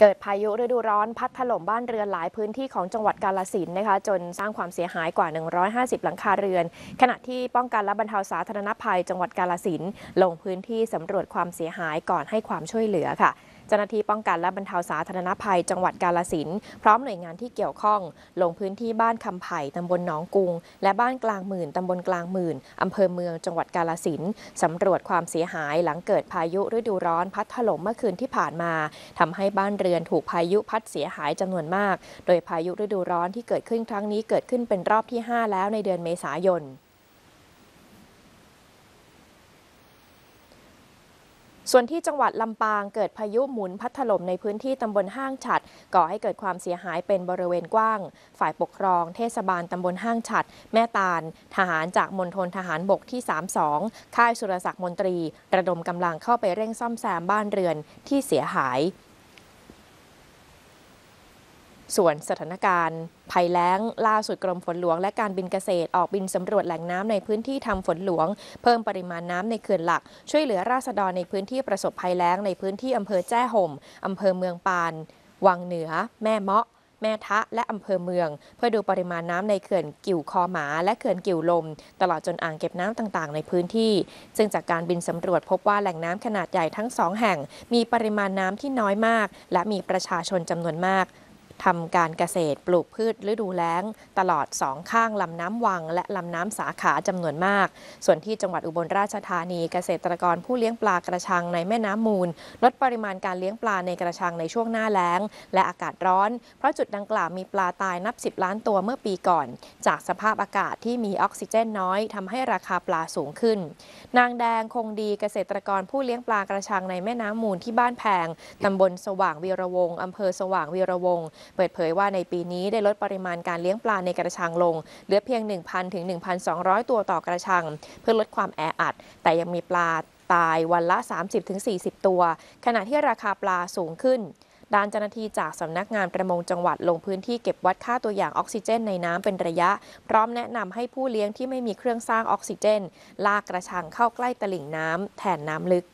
เกิดพายุฤดูร้อนพัดถล่มบ้านเรือนหลายพื้นที่ของจังหวัดกาลสินนะคะ จนสร้างความเสียหายกว่า 150 หลังคาเรือน ขณะที่ป้องกันและบรรเทาสาธารณภัย จังหวัดกาลสินลงพื้นที่สำรวจความเสียหายก่อนให้ความช่วยเหลือค่ะเจ้าหน้าที่ป้องกันและบรรเทาสาธารณภัยจังหวัดกาลสินพร้อมหน่วยงานที่เกี่ยวข้องลงพื้นที่บ้านคำไผ่ตำบลหนองกุง และบ้านกลางหมื่นตำบลกลางหมื่นอำเภอเมืองจังหวัดกาลสินสำรวจความเสียหายหลังเกิดพายุฤดูร้อนพัดถล่มเมื่อคืนที่ผ่านมาทำให้บ้านเรือนถูกพายุพัดเสียหายจำนวนมาก โดยพายุฤดูร้อนที่เกิดขึ้นครั้งนี้เกิดขึ้นเป็นรอบที่5แล้วในเดือนเมษายนส่วนที่จังหวัดลำปางเกิดพายุหมุนพัดถล่มในพื้นที่ตำบลห้างฉัด ก่อให้เกิดความเสียหายเป็นบริเวณกว้าง ฝ่ายปกครองเทศบาลตำบลห้างฉัด แม่ตาล ทหารจากมณฑลทหารบกที่ 32 ค่ายสุรศักดิ์มนตรี ระดมกำลังเข้าไปเร่งซ่อมแซมบ้านเรือนที่เสียหายส่วนสถานการณ์ภัยแล้งล่าสุดกรมฝนหลวงและการบินเกษตรออกบินสำรวจแหล่งน้ำในพื้นที่ทำฝนหลวง เพิ่มปริมาณน้ำในเขื่อนหลัก ช่วยเหลือราษฎรในพื้นที่ประสบภัยแล้งในพื้นที่อำเภอแจ้ห่มอำเภอเมืองปานวังเหนือ แม่เมาะ แม่ทะและอำเภอเมือง เพื่อดูปริมาณน้ำในเขื่อนกิ่วคอหมา และเขื่อนกิ่วลมตลอดจนอ่างเก็บน้ำต่างๆในพื้นที่ ซึ่งจากการบินสำรวจพบว่าแหล่งน้ำขนาดใหญ่ทั้งสองแห่งมีปริมาณน้ำที่น้อยมากและมีประชาชนจำนวนมากทำการเกษตรปลูกพืชฤดูแล้ง ตลอดสองข้างลำน้ำวัง และลำน้ำสาขาจำนวนมาก ส่วนที่จังหวัดอุบลราชธานีเกษตรกรผู้เลี้ยงปลากระชังในแม่น้ำมูล ลดปริมาณการเลี้ยงปลาในกระชังในช่วงหน้าแล้ง และอากาศร้อน เพราะจุดดังกล่าวมีปลาตายนับ 10 ล้านตัวเมื่อปีก่อน จากสภาพอากาศที่มีออกซิเจนน้อยทำให้ราคาปลาสูงขึ้น นางแดงคงดีเกษตรกรผู้เลี้ยงปลากระชังในแม่น้ำมูลที่บ้านแพงตำบลสว่างวีระวงอำเภอสว่างวีระวงเปิดเผยว่าในปีนี้ได้ลดปริมาณการเลี้ยงปลาในกระชังลง เหลือเพียง 1,000ถึง1,200 ตัวต่อกระชังเพื่อลดความแออัด แต่ยังมีปลาตายวันละ 30-40 ตัว ขณะที่ราคาปลาสูงขึ้น ด้านเจ้าหน้าที่จากสำนักงานประมงจังหวัดลงพื้นที่เก็บวัดค่าตัวอย่างออกซิเจนในน้ำเป็นระยะ พร้อมแนะนำให้ผู้เลี้ยงที่ไม่มีเครื่องสร้างออกซิเจน ลากกระชังเข้าใกล้ตลิ่งน้ำแทนน้ำลึก